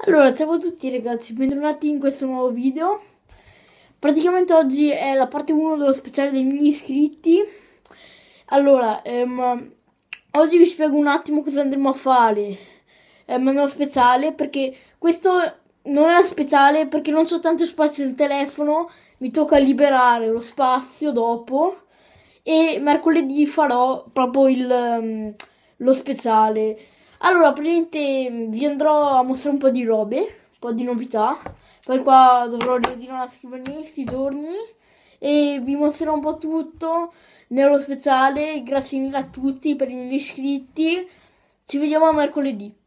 Allora, ciao a tutti ragazzi, bentornati in questo nuovo video Praticamente oggi è la parte 1 dello speciale dei mini iscritti Allora, ehm, oggi vi spiego un attimo cosa andremo a fare ehm, Nello speciale, perché questo non è speciale perché non ho tanto spazio nel telefono Mi tocca liberare lo spazio dopo E mercoledì farò proprio il, um, lo speciale allora, praticamente mm, vi andrò a mostrare un po' di robe, un po' di novità. Poi qua dovrò riordinare la scrivania questi giorni e vi mostrerò un po' tutto nello speciale. Grazie mille a tutti per i miei iscritti. Ci vediamo mercoledì.